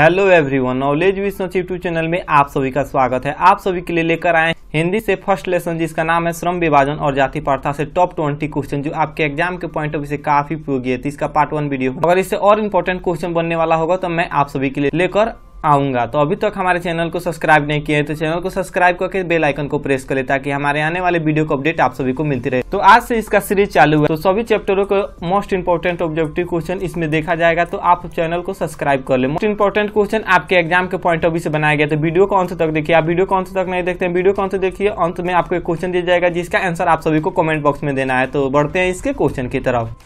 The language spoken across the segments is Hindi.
hello everyone knowledge Vishwa YouTube channel में आप सभी का स्वागत है आप सभी के लिए लेकर आए हिंदी से फर्स्ट लेसन जिसका नाम है श्रम विभाजन और जाति प्रथा से टॉप ट्वेंटी क्वेश्चन जो आपके एग्जाम के पॉइंट ऑफ व्यू से काफी उपयोगी है तो इसका पार्ट वन वीडियो अगर इससे और इम्पोर्टेंट क्वेश्चन बनने वाला होगा तो मैं आप सभी के लिए लेकर आऊँगा तो अभी तक हमारे चैनल को सब्सक्राइब नहीं किए तो चैनल को सब्सक्राइब करके बेल आइकन को प्रेस करें ताकि हमारे आने वाले वीडियो को अपडेट आप सभी को मिलती रहे तो आज से इसका सीरीज चालू है तो सभी चैप्टरों को मोस्ट इंपॉर्टेंट ऑब्जेक्टिव क्वेश्चन इसमें देखा जाएगा तो आप चैनल को सब्सक्राइब कर ले मोस्ट इंपॉर्टेंट क्वेश्चन आपके एग्जाम के पॉइंट ऑफ व्यू से बनाया गया तो वीडियो को अंत तक देखिए आप वीडियो को अंत तक नहीं देखते हैं वीडियो को अंत देखिए अंत में आपको एक क्वेश्चन दिया जाएगा जिसका आंसर आप सभी को कमेंट बॉक्स में देना है तो बढ़ते हैं इसके क्वेश्चन की तरफ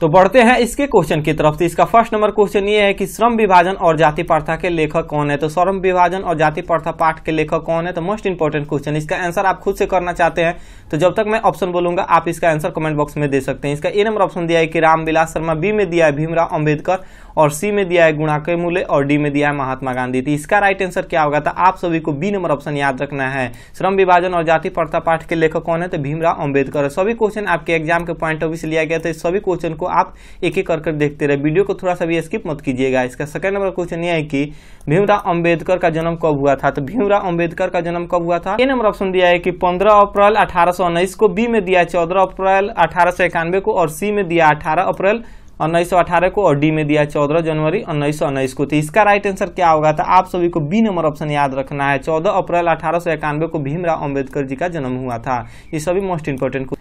तो बढ़ते हैं इसके क्वेश्चन की तरफ तो इसका फर्स्ट नंबर क्वेश्चन ये है कि श्रम विभाजन और जाति प्रथा के लेखक कौन है तो श्रम विभाजन और जाति प्रथा पाठ के लेखक कौन है तो मोस्ट इंपोर्टेंट क्वेश्चन इसका आंसर आप खुद से करना चाहते हैं तो जब तक मैं ऑप्शन बोलूंगा आप इसका आंसर कमेंट बॉक्स में दे सकते हैं इसका ए नंबर ऑप्शन दिया है कि रामविलास शर्मा बी में दिया है भीमराव अम्बेडकर और सी में दिया है गुणाके मूल्य और डी में दिया है महात्मा गांधी तो इसका राइट आंसर क्या होगा था तो आप सभी को बी नंबर ऑप्शन याद रखना है श्रम विभाजन और जाति प्रथा पाठ के लेखक कौन है तो भीमराव अम्बेडकर सभी क्वेश्चन आपके एग्जाम के पॉइंट ऑफ व्यू से लिया गया था तो सभी क्वेश्चन को को आप एक एक कर कर देखते रहे वीडियो को थोड़ा सा भी स्किप मत कीजिएगा इसका सेकंड नंबर क्वेश्चन ये है कि भीमराव अंबेडकर का जन्म कब हुआ था तो भीमराव अंबेडकर का जन्म कब हुआ था ये नंबर ऑप्शन दिया है कि पंद्रह अप्रैल अठारह को बी में दिया है चौदह अप्रैल अठारह को और सी में दिया अठारह अप्रैल उन्नीस को और डी में दिया चौदह जनवरी उन्नीस को तो इसका राइट आंसर क्या होगा तो आप सभी को बी नंबर ऑप्शन याद रखना है चौदह अप्रैल अठारह को भीमराव अंबेडकर जी का जन्म हुआ था ये सभी मोस्ट इंपोर्टेंट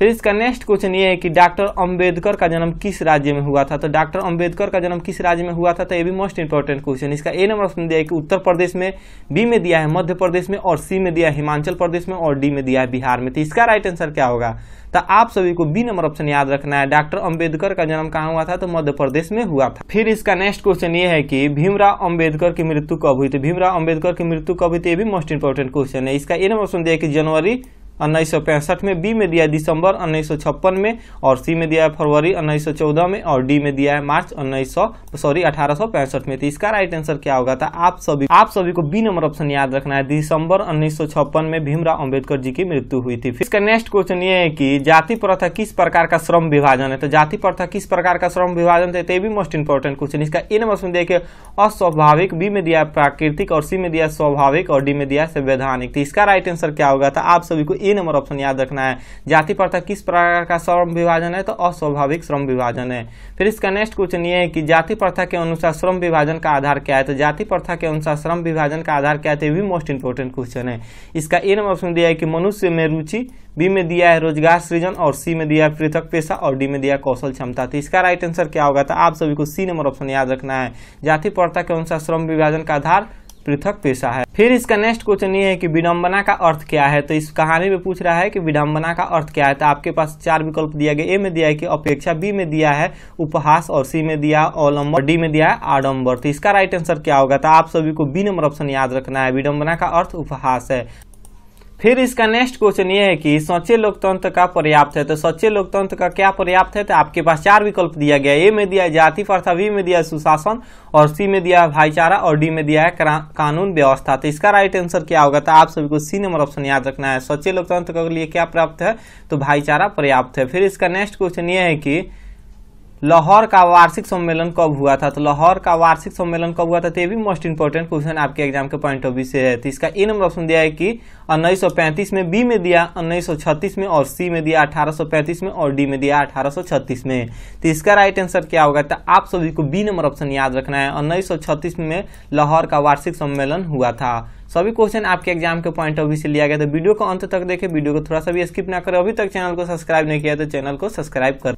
फिर इसका नेक्स्ट क्वेश्चन ये है कि डॉक्टर अंबेडकर का जन्म किस राज्य में हुआ था तो डॉक्टर अंबेडकर का जन्म किस राज्य में हुआ था तो ये भी मोस्ट इंपॉर्टेंट क्वेश्चन इसका ए नंबर ऑप्शन दिया है कि उत्तर प्रदेश में बी में दिया है मध्य प्रदेश में और सी में दिया है हिमाचल प्रदेश में और डी में दिया है बिहार में तो इसका राइट आंसर क्या होगा तो आप सभी को बी नंबर ऑप्शन याद रखना है डॉक्टर अम्बेडकर का जन्म कहाँ हुआ था तो मध्य प्रदेश में हुआ था फिर इसका नेक्स्ट क्वेश्चन ये है कि भीमराव अम्बेडकर की मृत्यु कब हुई थी तो भीमराव अम्बेडकर की मृत्यु कब हुई तो ये भी मोस्ट इंपॉर्टेंट क्वेश्चन है इसका ए नंबर ऑप्शन दिया कि जनवरी उन्नीस में बी में दिया है दिसंबर उन्नीस में और सी में दिया है फरवरी उन्नीस में और डी में दिया है मार्च उन्नीस सॉरी अठारह में तो इसका राइट आंसर क्या होगा था तो आप सभी आप सभी को बी नंबर ऑप्शन याद रखना है दिसंबर उन्नीस में भीमराव अम्बेडकर जी की मृत्यु हुई थी इसका नेक्स्ट क्वेश्चन ये है की जाति प्रथा किस प्रकार का श्रम विभाजन है तो जाति प्रथा किस प्रकार का श्रम विभाजन है तो ये भी मोस्ट इंपोर्टेंट क्वेश्चन इसका ए नंबर ऑप्शन देखिए अस्वाभाविक बी में दिया है प्राकृतिक और सी में दिया स्वाभाविक और डी में दिया संवैधानिक तो इसका राइट आंसर क्या होगा था तो आप सभी को ए नंबर ऑप्शन याद रखना है जाति प्रथा किस प्रकार का श्रम विभाजन है तो अस्वाभाविक श्रम विभाजन है फिर इसका नेक्स्ट क्वेश्चन ये है कि जाति प्रथा के अनुसार श्रम विभाजन का आधार क्या है तो जाति प्रथा के अनुसार श्रम विभाजन का आधार क्या है तो भी मोस्ट इंपोर्टेंट क्वेश्चन है इसका ए नंबर ऑप्शन दिया है कि मनुष्य में रुचि बी में दिया है रोजगार सृजन और सी में दिया है पृथक पेशा और डी में दिया है कौशल क्षमता तो इसका राइट आंसर क्या होगा तो आप सभी को सी नंबर ऑप्शन याद रखना है जाति प्रथा के अनुसार श्रम विभाजन का आधार पृथक पेशा है फिर इसका नेक्स्ट क्वेश्चन ये है कि विडम्बना का अर्थ क्या है तो इस कहानी में पूछ रहा है कि विडम्बना का अर्थ क्या है तो आपके पास चार विकल्प दिया गया ए में दिया है कि अपेक्षा बी में दिया है उपहास और सी में दिया और नंबर डी में दिया है आडम्बर तो इसका राइट आंसर क्या होगा तो आप सभी को बी नंबर ऑप्शन याद रखना है विडम्बना का अर्थ उपहास है फिर इसका नेक्स्ट क्वेश्चन ये है कि सच्चे लोकतंत्र का पर्याप्त है तो सच्चे लोकतंत्र का क्या पर्याप्त है तो आपके पास चार विकल्प दिया गया ए में दिया है जाति प्रथा बी में दिया है सुशासन और सी में दिया है भाईचारा और डी में दिया है कानून व्यवस्था तो इसका राइट आंसर क्या होगा तो आप सभी को सी नंबर ऑप्शन याद रखना है सच्चे लोकतंत्र के लिए क्या प्राप्त है तो भाईचारा पर्याप्त है फिर इसका नेक्स्ट क्वेश्चन ये है कि लाहौर का वार्षिक सम्मेलन कब हुआ था तो लाहौर का वार्षिक सम्मेलन कब हुआ था तो ये भी मोस्ट इंपॉर्टेंट क्वेश्चन आपके एग्जाम के पॉइंट ऑफ व्यू से है तो इसका ए नंबर ऑप्शन दिया है कि उन्नीस में बी में दिया उन्नीस में और सी में दिया अठारह में और डी में दिया अठारह में तो इसका राइट आंसर क्या होगा तो आप सभी को बी नंबर ऑप्शन याद रखना है उन्नीस में लाहौर का वार्षिक सम्मेलन हुआ था सभी क्वेश्चन आपके एग्जाम के पॉइंट ऑफ व्यू से लिया गया तो वीडियो को अंत तक देखें वीडियो को थोड़ा सा भी स्किप ना करें अभी तक चैनल को सब्सक्राइब नहीं किया तो चैनल को सब्सक्राइब कर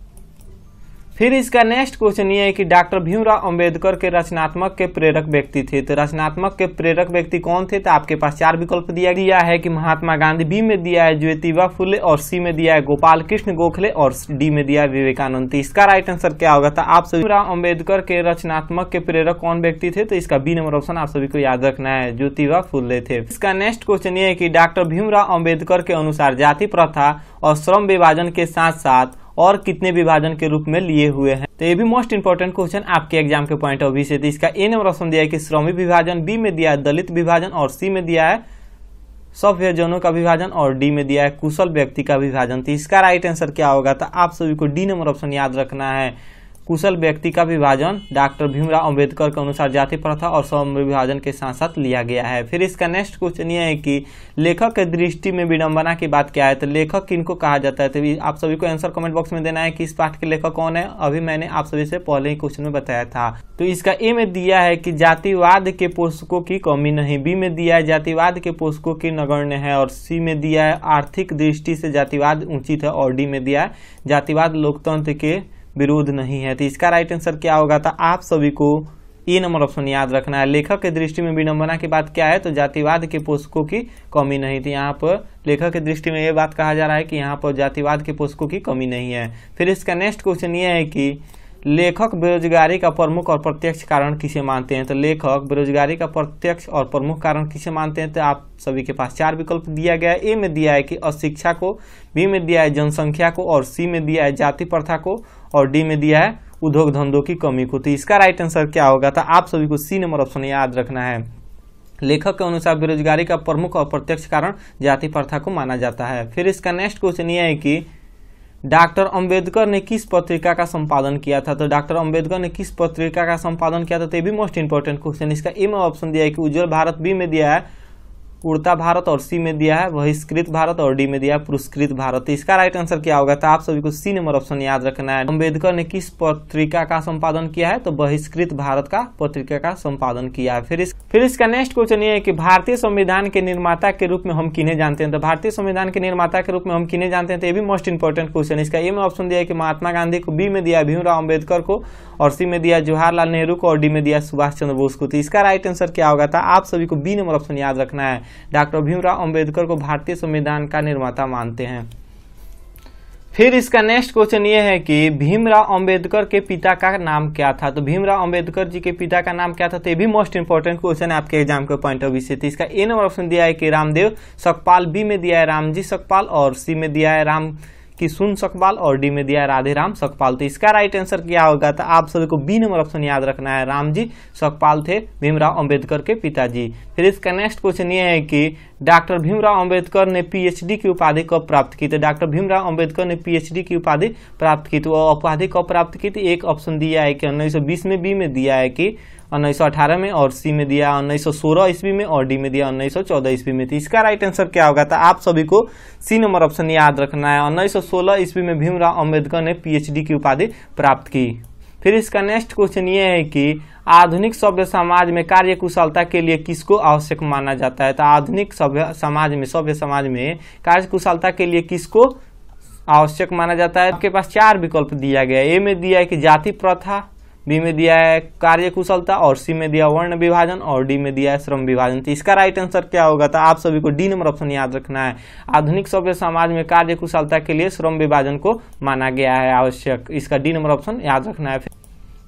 फिर इसका नेक्स्ट क्वेश्चन ये है कि डॉक्टर भीमराव अंबेडकर के रचनात्मक के प्रेरक व्यक्ति थे तो रचनात्मक के प्रेरक व्यक्ति कौन थे तो आपके पास चार विकल्प दिया गया है कि महात्मा गांधी बी में दिया है ज्योतिबा फुले और सी में दिया है गोपाल कृष्ण गोखले और डी में दिया है विवेकानंद तो इसका राइट आंसर क्या होगा था तो आप सभी भीमराव अम्बेडकर के रचनात्मक के प्रेरक कौन व्यक्ति थे तो इसका बी नंबर ऑप्शन आप सभी को याद रखना है ज्योतिबा फुले थे इसका नेक्स्ट क्वेश्चन ये है कि डॉक्टर भीमराव अम्बेडकर के अनुसार जाति प्रथा और श्रम विभाजन के साथ साथ और कितने विभाजन के रूप में लिए हुए हैं तो ये भी मोस्ट इंपोर्टेंट क्वेश्चन आपके एग्जाम के पॉइंट ऑफ व्यू से इसका ए नंबर ऑप्शन दिया है कि श्रमिक विभाजन बी में दिया है दलित विभाजन और सी में दिया है सभ्यजनों का विभाजन और डी में दिया है कुशल व्यक्ति का विभाजन तो इसका राइट आंसर क्या होगा तो आप सभी को डी नंबर ऑप्शन याद रखना है कुशल व्यक्ति का विभाजन डॉक्टर भीमराव अंबेडकर के अनुसार जाति प्रथा और सम विभाजन के साथ साथ लिया गया है फिर इसका नेक्स्ट क्वेश्चन ये है कि लेखक के दृष्टि में विडंबना की बात क्या है तो लेखक किनको कहा जाता है तो आप सभी को आंसर कमेंट बॉक्स में देना है कि इस पाठ के लेखक कौन है अभी मैंने आप सभी से पहले ही क्वेश्चन में बताया था तो इसका ए में दिया है कि जातिवाद के पोषकों की कमी नहीं बी में दिया है जातिवाद के पोषकों की नगण्य है और सी में दिया है आर्थिक दृष्टि से जातिवाद उचित है और डी में दिया है जातिवाद लोकतंत्र के विरोध नहीं है तो इसका राइट आंसर क्या होगा था तो आप सभी को ई नंबर ऑप्शन याद रखना है लेखक के दृष्टि में विडंबना की बात क्या है तो जातिवाद के पुस्तकों की कमी नहीं थी तो यहाँ पर लेखक के दृष्टि में ये बात कहा जा रहा है कि यहाँ पर जातिवाद के पुस्तकों की कमी नहीं है फिर इसका नेक्स्ट क्वेश्चन ये है कि लेखक बेरोजगारी का प्रमुख और प्रत्यक्ष कारण किसे मानते हैं तो लेखक बेरोजगारी का प्रत्यक्ष और प्रमुख कारण किसे मानते हैं तो आप सभी के पास चार विकल्प दिया गया है ए में दिया है कि अशिक्षा को बी में दिया है जनसंख्या को और सी में दिया है जाति प्रथा को और डी में दिया है उद्योग धंधों की कमी को तो इसका राइट आंसर क्या होगा तो आप सभी को सी नंबर ऑप्शन याद रखना है लेखक के अनुसार बेरोजगारी का प्रमुख और प्रत्यक्ष कारण जाति प्रथा को माना जाता है फिर इसका नेक्स्ट क्वेश्चन ये है कि डॉक्टर अंबेडकर ने किस पत्रिका का संपादन किया था तो डॉक्टर अंबेडकर ने किस पत्रिका का संपादन किया था तो ये भी मोस्ट इंपॉर्टेंट क्वेश्चन इसका ए में ऑप्शन दिया है कि उज्जवल भारत बी में दिया है उड़ता भारत और सी में दिया है बहिष्कृत भारत और डी में दिया है पुरस्कृत भारत तो इसका राइट आंसर क्या होगा तो आप सभी को सी नंबर ऑप्शन याद रखना है अम्बेडकर ने किस पत्रिका का संपादन किया है तो बहिष्कृत भारत का पत्रिका का संपादन किया है फिर इस फिर इसका नेक्स्ट क्वेश्चन ये है कि भारतीय संविधान के निर्माता के रूप में हम किन्हें जानते हैं तो भारतीय संविधान के निर्माता के रूप में हम किन्हें जानते हैं तो ये भी मोस्ट इंपॉर्टेंट क्वेश्चन इसका ए में ऑप्शन दिया है कि महात्मा गांधी को बी में दिया भीमराव अम्बेडकर को और सी में दिया जवाहरलाल नेहरू को और डी में दिया सुभाष चंद्र बोस को तो इसका राइट आंसर क्या होगा था तो आप सभी को बी नंबर ऑप्शन याद रखना है डॉक्टर भीमराव अम्बेडकर को भारतीय संविधान का निर्माता मानते हैं फिर इसका नेक्स्ट क्वेश्चन ये है कि भीमराव अंबेडकर के पिता का नाम क्या था तो भीमराव अंबेडकर जी के पिता का नाम क्या था तो ये भी मोस्ट इंपॉर्टेंट क्वेश्चन है आपके एग्जाम के पॉइंट ऑफ व्यू से तो इसका ए नंबर ऑप्शन दिया है कि रामदेव सकपाल बी में दिया है रामजी सकपाल और सी में दिया है राम कि सुन सकपाल और डी में दिया है राधे राम सकपाल तो इसका राइट आंसर क्या होगा तो आप सभी को बी नंबर ऑप्शन याद रखना है राम जी सकपाल थे भीमराव अंबेडकर के पिताजी फिर इसका नेक्स्ट क्वेश्चन ये है कि डॉक्टर भीमराव अंबेडकर ने पीएचडी की उपाधि कब प्राप्त की तो डॉक्टर भीमराव अंबेडकर ने पीएचडी की उपाधि प्राप्त की तो उपाधि कब प्राप्त की थी तो एक ऑप्शन दिया है कि उन्नीस में बी में दिया है कि अठारह में और सी में दिया सोलह ईस्वी में और डी में दिया चौदह ईस्वी में तो इसका राइट आंसर क्या होगा था तो आप सभी को सी नंबर ऑप्शन याद रखना है सोलह ईस्वी में भीमराव अंबेडकर ने पीएचडी की उपाधि प्राप्त की फिर इसका नेक्स्ट क्वेश्चन ये है कि आधुनिक सभ्य समाज में कार्य कुशलता के लिए किसको आवश्यक माना जाता है तो आधुनिक सभ्य समाज में सभ्य समाज में कार्य कुशलता के लिए किसको आवश्यक माना जाता है आपके पास चार विकल्प दिया गया है ए में दिया है कि जाति प्रथा बी में दिया है कार्य कुशलता और सी में दिया वर्ण विभाजन और डी में दिया है श्रम विभाजन तो इसका राइट आंसर क्या होगा तो आप सभी को डी नंबर ऑप्शन याद रखना है आधुनिक सभ्य समाज में कार्य कुशलता के लिए श्रम विभाजन को माना गया है आवश्यक इसका डी नंबर ऑप्शन याद रखना है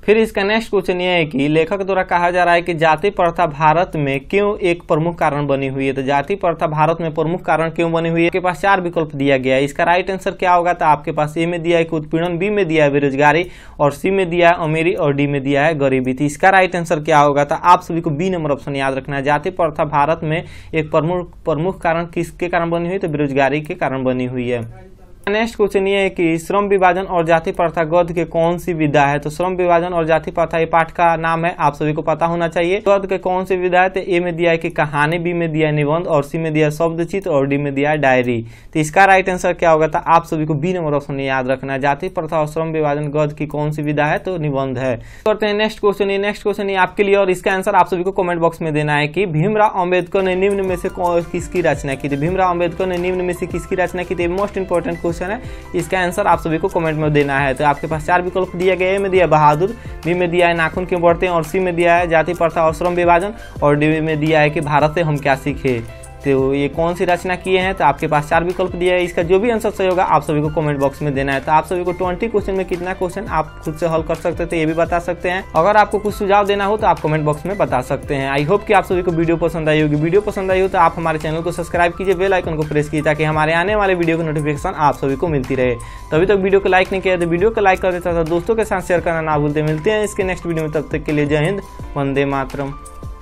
फिर इसका नेक्स्ट क्वेश्चन ये है कि लेखक द्वारा कहा जा रहा है कि जाति प्रथा भारत में क्यों एक प्रमुख कारण बनी हुई है तो जाति प्रथा भारत में प्रमुख कारण क्यों बनी हुई है आपके पास चार विकल्प दिया गया है इसका राइट आंसर क्या होगा तो आपके पास ए में दिया है कि उत्पीड़न बी में दिया है बेरोजगारी और सी में दिया है अमीरी और डी में दिया है गरीबी थी तो इसका राइट आंसर क्या होगा तो आप सभी को बी नंबर ऑप्शन याद रखना है जाति प्रथा भारत में एक प्रमुख प्रमुख कारण किसके कारण बनी हुई तो बेरोजगारी के कारण बनी हुई है नेक्स्ट क्वेश्चन ये है कि श्रम विभाजन और जाति प्रथा गद्य के कौन सी विधा है तो श्रम विभाजन और जाति प्रथा ये पाठ का नाम है आप सभी को पता होना चाहिए गद्य के कौन सी विधा है तो ए में दिया है कि कहानी बी में दिया है निबंध और सी में दिया शब्द चित्र और डी में दिया है डायरी तो इसका राइट आंसर क्या होगा था तो आप सभी को बी नंबर ऑप्शन याद रखना है जाति प्रथा और श्रम विभाजन गद्य की कौन सी विधा है तो निबंध है करते हैं नेक्स्ट क्वेश्चन ये नेक्स्ट क्वेश्चन ये आपके लिए और इसका आंसर आप सभी को कमेंट बॉक्स में देना है कि भीमराव अम्बेडकर ने निम्न में से किसकी रचना की थी भीमराव अम्बेडकर ने निम्न में से किसकी रचना की थी मोस्ट इंपोर्टेंट क्वेश्चन क्वेश्चन है इसका आंसर आप सभी को कमेंट में देना है तो आपके पास चार विकल्प दिया गया ए में दिया बहादुर बी में दिया है नाखून क्यों बढ़ते हैं और सी में दिया है जाति प्रथा और श्रम विभाजन और डी में दिया है कि भारत से हम क्या सीखे तो ये कौन सी रचना किए हैं तो आपके पास चार विकल्प दिया है इसका जो भी आंसर सही होगा आप सभी को कमेंट बॉक्स में देना है तो आप सभी को ट्वेंटी क्वेश्चन में कितना क्वेश्चन आप खुद से हल कर सकते थे ये भी बता सकते हैं अगर आपको कुछ सुझाव देना हो तो आप कमेंट बॉक्स में बता सकते हैं आई होप कि आप सभी को वीडियो पसंद आई होगी वीडियो पसंद आई हो तो आप हमारे चैनल को सब्सक्राइब कीजिए बेल आइकन को प्रेस कीजिए ताकि हमारे आने वाले वीडियो की नोटिफिकेशन आप सभी को मिलती रहे तभी तक वीडियो को लाइक नहीं किया तो वीडियो को लाइक कर देता था दोस्तों के साथ शेयर करना ना भूलते मिलते हैं इसके नेक्स्ट वीडियो में तब तक के लिए जय हिंद वंदे मातरम